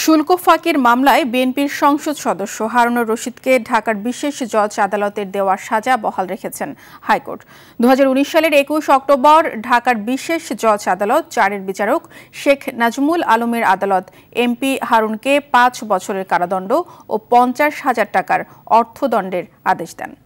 শুল্ক ফাঁকির মামলায় বিএনপির সংসদ সদস্য হারুনুর রশিদকে ঢাকার বিশেষ জজ আদালতের দেওয়া সাজা বহাল রেখেছেন হাইকোর্ট দু সালের একুশ অক্টোবর ঢাকার বিশেষ জজ আদালত চারের বিচারক শেখ নাজমুল আলমের আদালত এমপি হারুনকে পাঁচ বছরের কারাদণ্ড ও পঞ্চাশ হাজার টাকার অর্থদণ্ডের আদেশ দেন